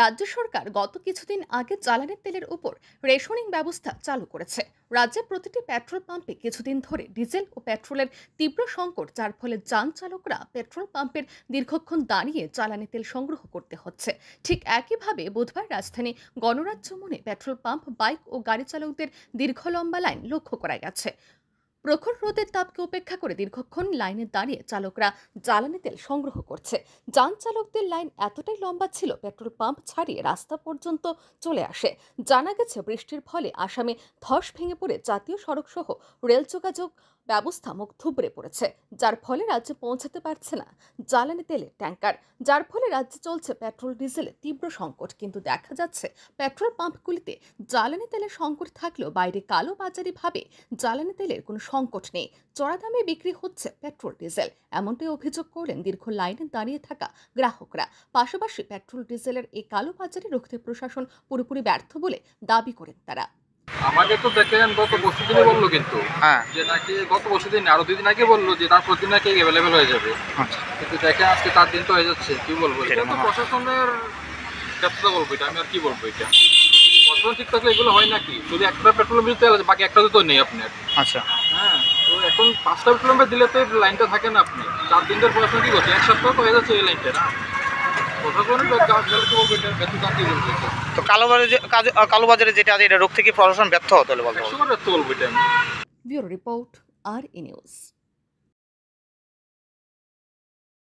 রাজ্য সরকার গত কিছুদিন আগে জ্বালানি তেলের উপর রেশনিং ব্যবস্থা চালু করেছে রাজ্যে প্রতিটি পেট্রোল পাম্পে কিছুদিন ধরে ডিজেল ও পেট্রোলের তীব্র সংকট যার ফলে যান চালকরা পেট্রোল পাম্পের দীর্ঘক্ষণ দাঁড়িয়ে জ্বালানি তেল সংগ্রহ করতে হচ্ছে ঠিক একইভাবে বুধবার রাজধানী গণরাজ্য মনে পেট্রোল পাম্প বাইক ও গাড়ি চালকদের দীর্ঘ লম্বা লাইন লক্ষ্য করা গেছে প্রখর রোদের তাপকে উপেক্ষা করে দীর্ঘক্ষণ লাইনে দাঁড়িয়ে চালকরা জ্বালানি তেল সংগ্রহ করছে যান চালকদের লাইন এতটাই লম্বা ছিল পেট্রোল পাম্প ছাড়িয়ে রাস্তা পর্যন্ত চলে আসে জানা গেছে বৃষ্টির ফলে আসামে ধস ভেঙে পড়ে জাতীয় সড়ক সহ রেল যোগাযোগ ব্যবস্থা মুখ থুবড়ে পড়েছে যার ফলে রাজ্যে পৌঁছাতে পারছে না জ্বালানি তেলের ট্যাঙ্কার যার ফলে রাজ্যে চলছে পেট্রোল ডিজেলের তীব্র সংকট কিন্তু দেখা যাচ্ছে পেট্রোল পাম্পগুলিতে জ্বালানি তেলের সংকট থাকলেও বাইরে কালো বাজারিভাবে জ্বালানি তেলের কোনো সংকট নেই চড়া দামে বিক্রি হচ্ছে পেট্রোল ডিজেল এমনটাই অভিযোগ করলেন দীর্ঘ লাইনে দাঁড়িয়ে থাকা গ্রাহকরা পাশাপাশি পেট্রোল ডিজেলের এই কালো বাজারে রুখতে প্রশাসন পুরোপুরি ব্যর্থ বলে দাবি করেন তারা আমাকে তো দেখেন গত পরশু দিনে বললো কিন্তু হ্যাঁ যে নাকি গত পরশু দিন আরো দুদিন আগে বললো যে তার প্রতিদিন নাকি অ্যাভেলেবেল হয়ে যাবে আচ্ছা। কিন্তু দেখেন আজকে তার দিন তো হয়ে যাচ্ছে কি বলবো এটা তো প্রশাসনের ব্যর্থতা বলবো এটা আমি আর কি বলবো এটা প্রশাসন ঠিক থাকলে এগুলো হয় নাকি শুধু একটা পেট্রোল পাম্পে তেল আছে বাকি একটা তো নেই আপনার আচ্ছা হ্যাঁ তো এখন পাঁচটা পেট্রোল পাম্পে দিলে তো লাইনটা থাকে না আপনি চার দিন ধরে প্রশাসন কি করছে এক সপ্তাহ তো হয়ে যাচ্ছে এই লাইনটা না তো কালোবাজারে কালোবাজারে যেটা আছে এটা রোগ থেকে প্রশাসন ব্যর্থ হতে হলে বলতে ব্যর্থ ব্যুরো রিপোর্ট আর ই